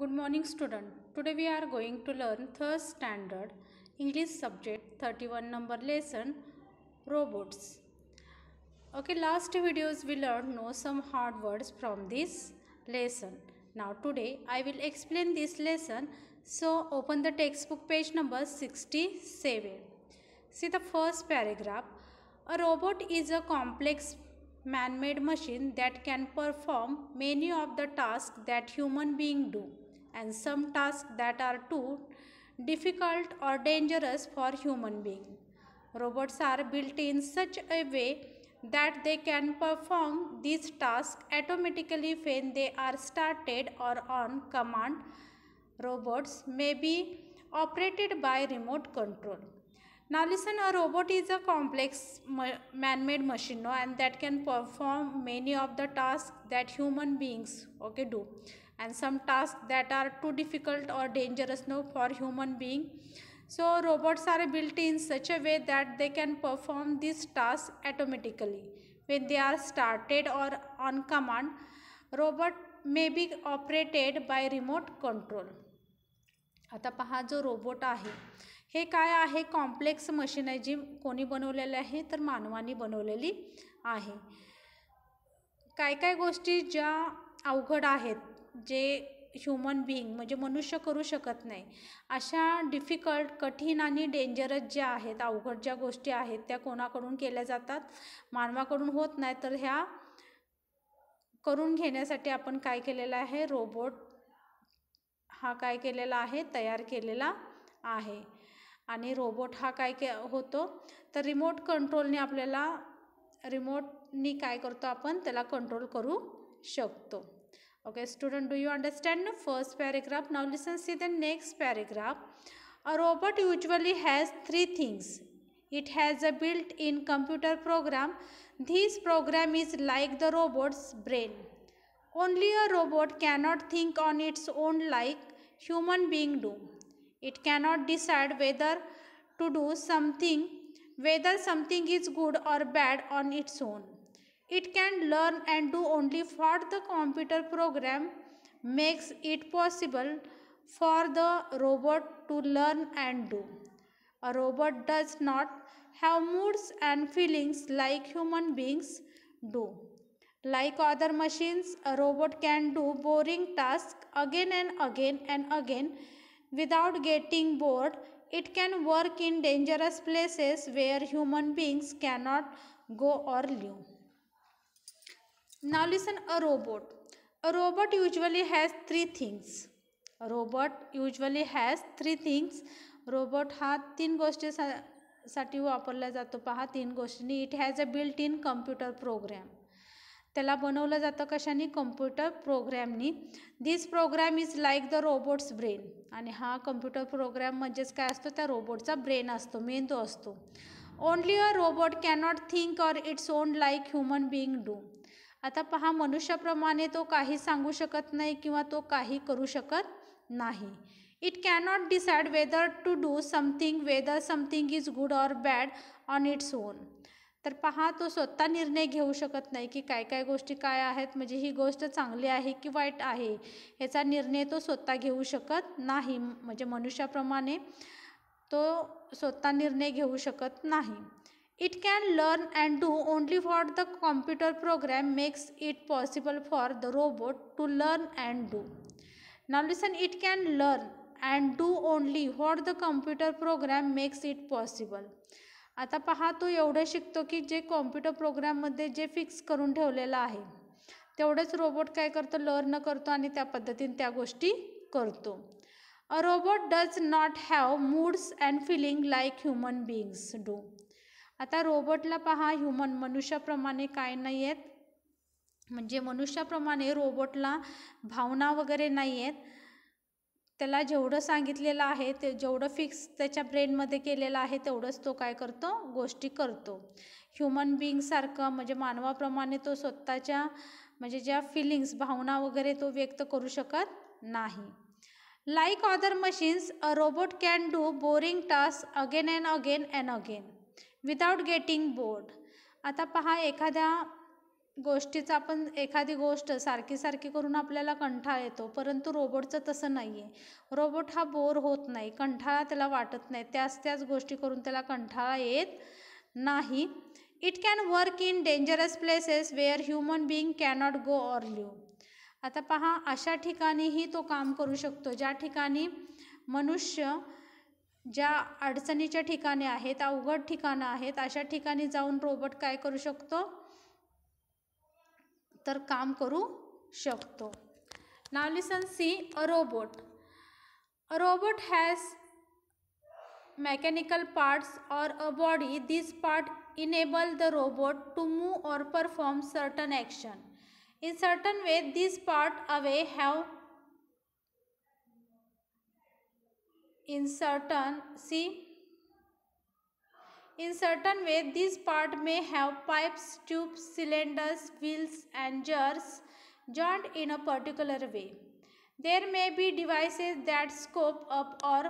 Good morning student. Today we are going to learn 3rd standard English subject 31 number lesson robots. Okay last videos we learned know some hard words from this lesson. Now today I will explain this lesson so open the textbook page number 67. See the first paragraph. A robot is a complex man-made machine that can perform many of the tasks that human being do and some tasks that are too difficult or dangerous for human being. Robots are built in such a way that they can perform these tasks automatically when they are started or on command. Robots may be operated by remote control. Now listen, a robot is a complex man-made machine no, and that can perform many of the tasks that human beings okay, do. And some task that are too difficult or dangerous no for human being so robots are build in such a way that they can perform this task automatically when they are started or on command robot may be operated by remote control आता पहा जो robot आहे हे काय आहे complex machine आहे जी कोणी बनवलेले आहे तर मानवाने बनवलेली आहे काय काय गोष्टी ज्या अवघड आहेत जे ह्युमन बीइंग म्हणजे मनुष्य करू शकत नाही अशा डिफिकल्ट कठीण आणि डेंजरस ज्या आहेत अवघड ज्या गोष्टी आहेत त्या कोणाकडून केल्या जातात मानवाकडून होत नाही तर ह्या करून घेण्यासाठी आपण काय केलेलं आहे रोबोट हा काय केलेला आहे तयार केलेला आहे आणि रोबोट हा काय के होतो तर रिमोट कंट्रोलने आपल्याला रिमोटनी काय करतो आपण त्याला कंट्रोल करू शकतो Okay, student, do you understand the first paragraph? Now listen, see the next paragraph. A robot usually has three things. It has a built-in computer program. This program is like the robot's brain. Only a robot cannot think on its own like human being do. It cannot decide whether to do something, whether something is good or bad on its own. It can learn and do only what the computer program makes it possible for the robot to learn and do. A robot does not have moods and feelings like human beings do. Like other machines, a robot can do boring tasks again and again and again without getting bored. It can work in dangerous places where human beings cannot go or live. Now listen a robot A robot usually has three things. A robot usually has three things. Robot हा तीन गोष्टीसाठी वापरला जातो पहा तीन गोष्टींनी it has a built in computer program त्याला बनवलं जातं कशाने कम्प्युटर प्रोग्रॅमनी this program is like the robot's brain आणि हा कम्प्युटर प्रोग्रॅम म्हणजेच काय असतो त्या रोबोटचा ब्रेन असतो मेंदू असतो only a robot cannot think or its own like human being do आता पहा मनुष्याप्रमाणे तो काही सांगू शकत नाही किंवा तो काही करू शकत नाही it cannot decide whether to do something whether something is good or bad on its own तर पहा तो स्वतः निर्णय घेऊ शकत नाही की काय काय गोष्टी काय आहेत म्हणजे ही गोष्ट चांगली आहे की वाईट आहे ह्याचा निर्णय तो स्वतः घेऊ शकत नाही म्हणजे मनुष्याप्रमाणे तो स्वतः निर्णय घेऊ शकत नाही It can learn and do only what the computer program makes it possible for the robot to learn and do. Now listen, it can learn and do only what the computer program makes it possible. आता पहा तो एवढं शिकतो की जे computer प्रोग्राममध्ये जे fix करून ठेवलेलं आहे तेवढंच रोबोट काय करतो लर्न करतो आणि त्या पद्धतीने त्या गोष्टी करतो a robot does not have moods and feeling like human beings do आता रोबोटला पहा ह्युमन मनुष्याप्रमाणे काय नाही आहेत म्हणजे मनुष्याप्रमाणे रोबोटला भावना वगैरे नाही आहेत त्याला जेवढं सांगितलेलं आहे ते जेवढं फिक्स त्याच्या ब्रेनमध्ये केलेलं आहे तेवढंच तो काय करतो गोष्टी करतो ह्युमन बिईंगसारखं म्हणजे मानवाप्रमाणे तो स्वतःच्या म्हणजे ज्या फिलिंग्स भावना वगैरे तो व्यक्त करू शकत नाही like other machines a robot can do boring task again and again and again without getting bored आता पहा एखाद्या गोष्टीचा आपण एखादी गोष्ट सारखी सारखी करून आपल्याला कंठाळा येतो परंतु रोबोटचं तसं नाही आहे रोबोट हा बोर होत नाही कंठाळा त्याला वाटत नाही त्याच त्याच गोष्टी करून त्याला कंठाळा येत नाही it can work in dangerous places where human being cannot go or live आता पहा अशा ठिकाणीही तो काम करू शकतो ज्या ठिकाणी मनुष्य ज्या अडचणीच्या ठिकाणी आहेत अवघड ठिकाणं आहेत अशा ठिकाणी जाऊन रोबोट काय करू शकतो तर काम करू शकतो now listen see a robot a robot has mechanical parts or a body this part enable the robot to move or perform certain action in certain way this part away have in certain see in certain way this part may have pipes tubes cylinders wheels and jars joined in a particular way there may be devices that scoop up or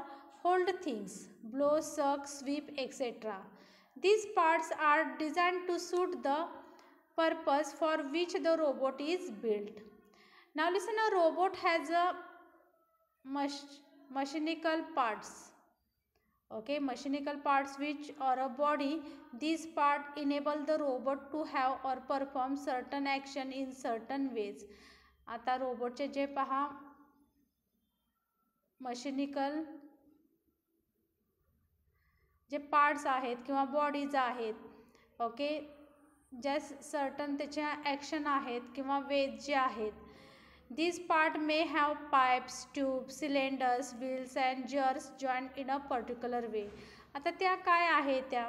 hold things blow suck sweep etc these parts are designed to suit the purpose for which the robot is built now listen a robot has a must mechanical parts okay mechanical parts which or a body this part enable the robot to have or perform certain action in certain ways आता रोबोटचे जे पहा मशिनिकल जे parts आहेत किंवा bodies आहेत okay ज्या certain त्याच्या ॲक्शन आहेत किंवा वेज जे आहेत This part may have pipes, tube cylinders wheels and gears joint in a particular way आता त्या काय आहे त्या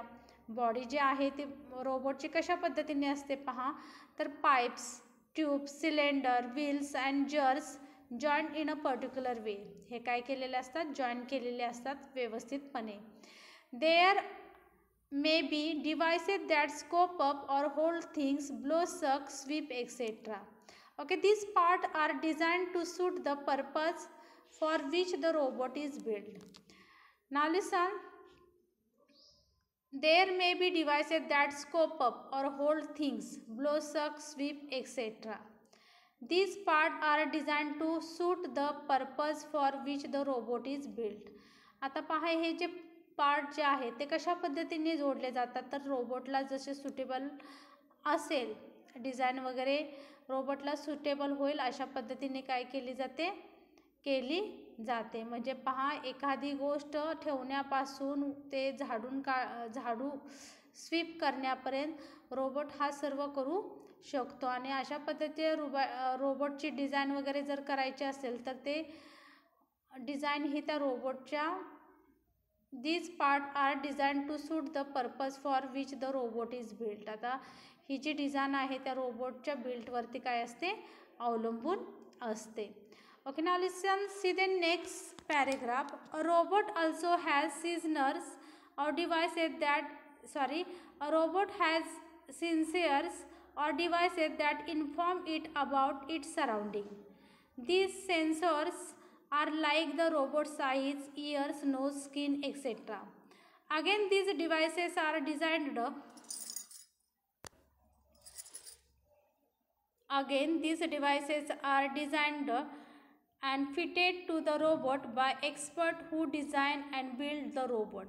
बॉडी जे आहे ते रोबोटचे कशा पद्धतीने असते पहा तर pipes tubes cylinder wheels and gears joint in a particular way हे काय केलेले असतात जॉईंट केलेले असतात व्यवस्थितपणे there may be devices that scoop up or hold things blow suck sweep etcetera okay this part are design to suit the purpose for which the robot is build नाले सांग there may be devices that scoop up or hold things suck sweep etcetera these part are design to suit the purpose for which the robot is build आता पहा हे जे part जे आहे ते कशा पद्धतीने जोडले जातात तर रोबोटला जसे सुटेबल असेल डिझाईन वगैरे रोबोटला सुटेबल होईल अशा पद्धतीने काय केली जाते केली जाते म्हणजे पहा एखादी गोष्ट ठेवण्यापासून ते झाडून का झाडू स्वीप करण्यापर्यंत रोबोट हा सर्व करू शकतो आणि अशा पद्धतीने रोबा रोबोटची डिझाईन वगैरे जर करायची असेल तर ते डिझाईन ही त्या रोबोटच्या these part are design to suit the purpose for which the robot is built आता ही जी डिझाईन आहे त्या रोबोटच्या बिल्टवरती काय असते अवलंबून असते ओके ना see paragraph a robot also has nurse or device at that sorry a robot has sensors or device at that inform it about it surrounding these sensors are like the robot eyes ears nose skin etcetera again these devices are designed Again, these devices are designed and fitted to the robot by expert who design and build the robot.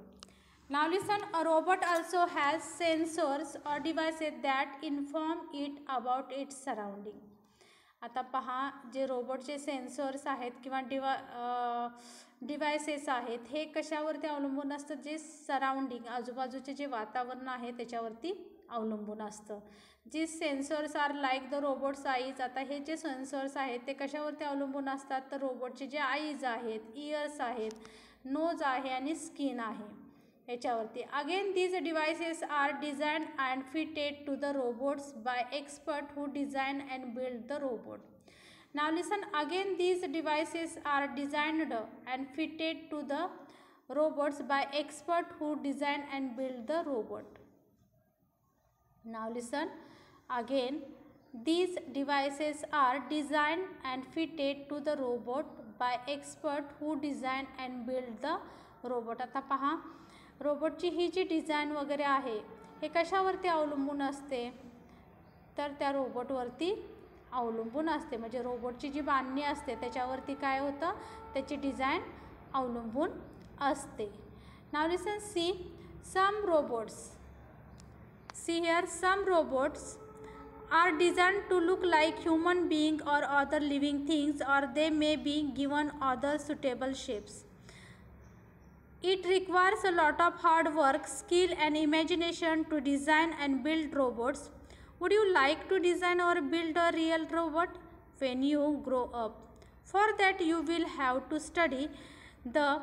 Now listen, a robot also has sensors or devices that inform it about its surrounding. आता पहा जे रोबोटचे sensors आहेत किंवा diva devices आहेत हे कशावरती अवलंबून असतात जे सराउंडिंग आजूबाजूचे जे वातावरण आहे त्याच्यावरती अवलंबून असतं जी sensors are like the robot's eyes आता हे जे सेन्सर्स आहेत ते कशावरती अवलंबून असतात तर रोबोटचे जे आईज आहेत इयर्स आहेत नोज आहे आणि स्किन आहे याच्यावरती again these devices are design and fitted to the robots by expert who design and build the robot now listen again these devices are designed and fitted to the robots by expert who design and build the robot Now listen again. These devices are designed and fitted to the robot by expert who design and build the robot आता पहा रोबोटची ही जी design वगैरे आहे हे कशावरती अवलंबून असते तर त्या रोबोटवरती अवलंबून असते म्हणजे रोबोटची जी बांधणी असते त्याच्यावरती काय होतं त्याची डिझाईन अवलंबून असते now listen see some robots See here some robots are designed to look like human being or other living things or they may be given other suitable shapes. It requires a lot of hard work, skill and imagination to design and build robots. Would you like to design or build a real robot when you grow up? For that you will have to study the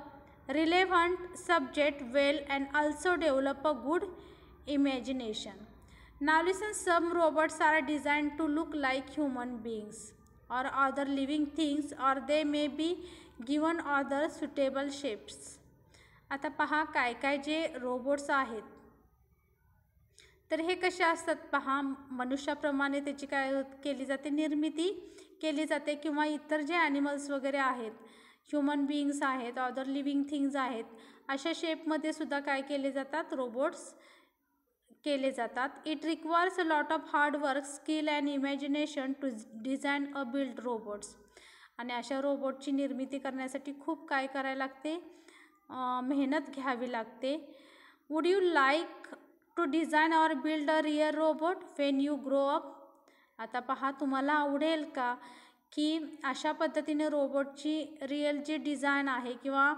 relevant subject well and also develop a good imagination. Now listen, some robots are designed to look like human beings or other living things or they may be given other suitable shapes. आता पहा काय काय जे robots आहेत तर हे कसे असतात पहा मनुष्याप्रमाणे त्याची काय केली जाते निर्मिती केली जाते किंवा इतर जे ॲनिमल्स वगैरे आहेत ह्युमन बिईंग्स आहेत अदर लिव्हिंग थिंग्ज आहेत अशा शेपमध्ये सुद्धा काय केले जातात रोबोट्स केले जातात it requires a lot of hard work skill and imagination to design a build robots आणि अशा रोबोटची निर्मिती करण्यासाठी खूप काय करायला लागते मेहनत घ्यावी लागते would you like to design or build a real robot when you grow up आता पहा तुम्हाला आवडेल का की अशा पद्धतीने रोबोटची रिअल जी डिझाईन आहे किंवा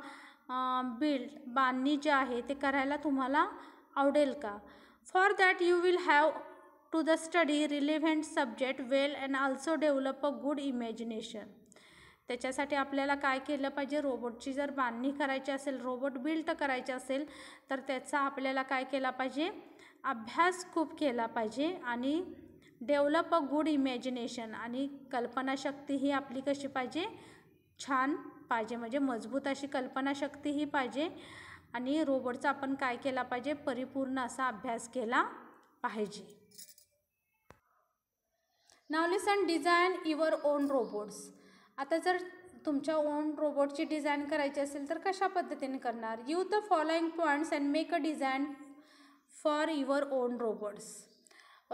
बिल्ड बांधणी जे आहे ते करायला तुम्हाला आवडेल का For that you will have to the study relevant subject well and also develop a good imagination. त्याच्यासाठी आपल्याला काय केलं पाहिजे रोबोटची जर बांधणी करायची असेल रोबोट बिल्ट करायचे असेल तर त्याचा आपल्याला काय केला पाहिजे अभ्यास खूप केला पाहिजे आणि डेव्हलप अ गुड इमॅजिनेशन आणि कल्पनाशक्ती ही आपली कशी पाहिजे छान पाहिजे म्हणजे मजबूत अशी कल्पनाशक्ती ही पाहिजे आणि रोबोटचा आपण काय केला पाहिजे परिपूर्ण असा अभ्यास केला पाहिजे now listen design your own robots आता जर तुमच्या ओन रोबोटची डिझाईन करायची असेल तर कशा पद्धतीने करणार you the following points and make a design for your own robots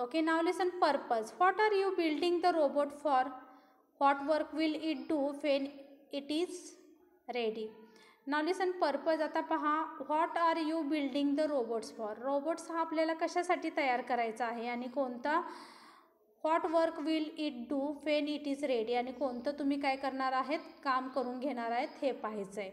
okay now listen purpose what are you building the robot for what work will it do when it is ready now listen purpose आता पहा what are you building the robots for robots हा आपल्याला कशासाठी तयार करायचा आहे आणि कोणता what work will it do when it is ready आणि कोणतं तुम्ही काय करणार आहेत काम करून घेणार आहेत हे पाहायचं आहे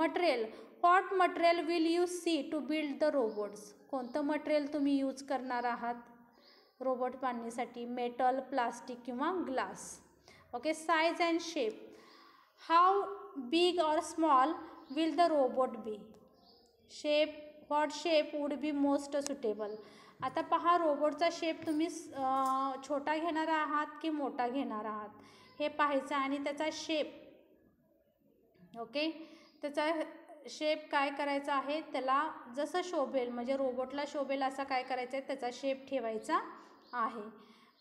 material what material will you see to build the robots कोणतं मटेरियल तुम्ही यूज करणार आहात रोबोट बांधण्यासाठी मेटल प्लास्टिक किंवा glass okay size and shape how big or small will the robot be shape what shape would be most suitable आता पहा रोबोटचा shape तुम्ही छोटा घेणार आहात की मोठा घेणार आहात हे पाहायचं आणि त्याचा शेप ओके त्याचा शेप काय करायचा आहे त्याला जसं शोभेल म्हणजे रोबोटला शोभेल असा काय करायचं आहे त्याचा शेप ठेवायचा आहे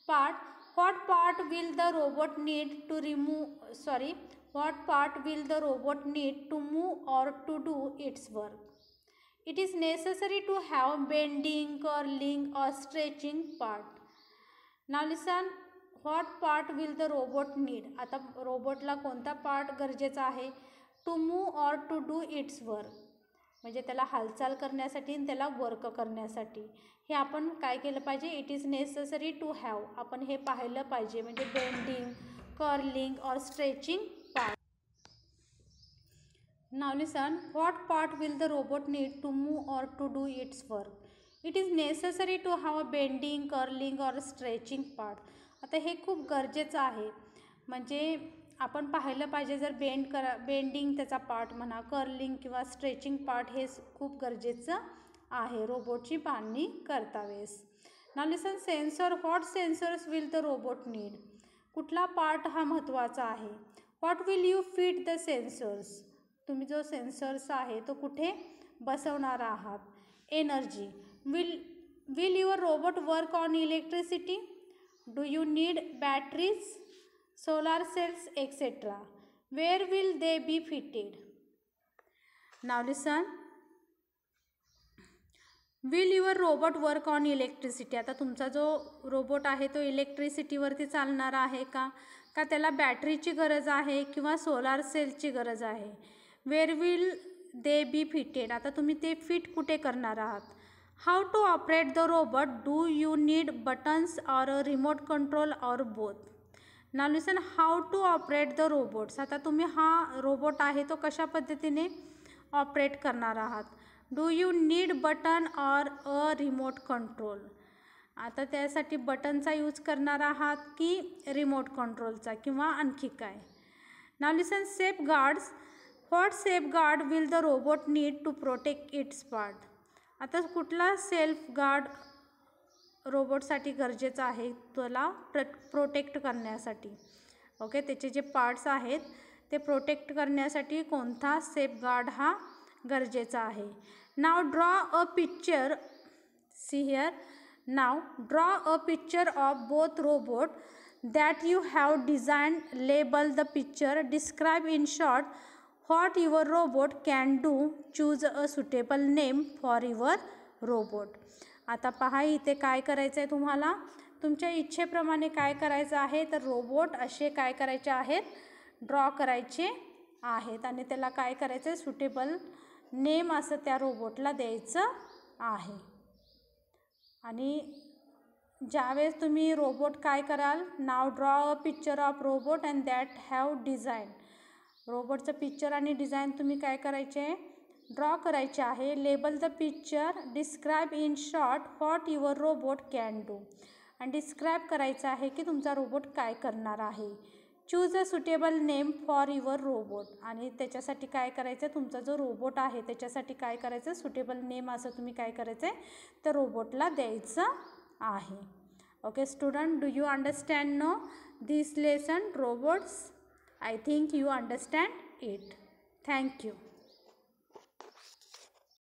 part what part will the robot need to remove sorry what part will the robot need to move or to do its work? It is necessary to have bending, curling or stretching part. Now listen, what part will the robot need आता रोबोटला कोणता part गरजेचा आहे to move or to do its work म्हणजे त्याला हालचाल करण्यासाठी आणि त्याला वर्क करण्यासाठी हे आपण काय केलं पाहिजे it is necessary to have आपण हे पाहिलं पाहिजे म्हणजे बेंडिंग कर्लिंग और stretching Now listen, what part will the robot need to move or to do its work? It is necessary to have a bending curling or stretching part आता हे खूप गरजेचं आहे म्हणजे आपण पाहिलं पाहिजे जर बेंड करा बेंडिंग त्याचा पार्ट म्हणा कर्लिंग किंवा स्ट्रेचिंग पार्ट हे खूप गरजेचं आहे रोबोटची बांधणी वेळेस ना listen sensor what sensors will the robot need कुठला पार्ट हा महत्त्वाचा आहे what will you fit the sensors तुम्ही जो सेन्सर्स आहे तो कुठे बसवणार आहात energy will will your robot work on electricity do you need batteries solar cells etcetera where will they be fitted now listen will your robot work on electricity आता तुमचा जो रोबोट आहे तो इलेक्ट्रिसिटीवरती चालणारा आहे का का त्याला बॅटरीची गरज आहे किंवा सोलार सेलची गरज आहे वेर विल दे बी फिटेड आता तुम्ही ते फिट कुठे करणार आहात how to operate the robot do you need buttons or remote control or both ना listen how to operate the robots आता तुम्ही हा रोबोट आहे तो कशा पद्धतीने ऑपरेट करणार आहात do you need button or a remote control आता त्यासाठी बटनचा यूज करणार आहात की रिमोट कंट्रोलचा किंवा आणखी काय ना listen safeguards what safeguard will the robot need to protect its part आता कुठला सेल्फ गार्ड रोबोटसाठी गरजेचं आहे त्याला प्र प्रोटेक्ट करण्यासाठी ओके त्याचे जे पार्ट्स आहेत ते प्रोटेक्ट करण्यासाठी कोणता सेफ गार्ड हा गरजेचा आहे now draw a picture see here now draw a picture of both robot that you have design label the picture describe in short what your robot can do choose a suitable name for your robot आता पहा इथे काय करायचं आहे तुम्हाला तुमच्या इच्छेप्रमाणे काय करायचं आहे तर रोबोट असे काय करायचे आहेत ड्रॉ करायचे आहेत आणि त्याला काय करायचं आहे सुटेबल नेम असं त्या रोबोटला द्यायचं आहे आणि ज्यावेळेस तुम्ही रोबोट काय कराल now draw a picture of robot and that have design रोबोटचं पिक्चर आणि डिझाईन तुम्ही काय करायचे आहे ड्रॉ करायचे आहे label the picture describe in short what your robot can do आणि डिस्क्राईब करायचं आहे की तुमचा रोबोट काय करणार आहे choose a suitable name for your robot आणि त्याच्यासाठी काय करायचं आहे तुमचा जो रोबोट आहे त्याच्यासाठी काय करायचं सुटेबल नेम असं तुम्ही काय करायचं आहे तर रोबोटला द्यायचं आहे okay student do you understand no this lesson robots I think you understand it. Thank you.